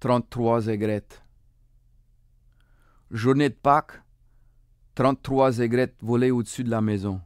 33 aigrettes. Journée de Pâques, 33 aigrettes volées au-dessus de la maison.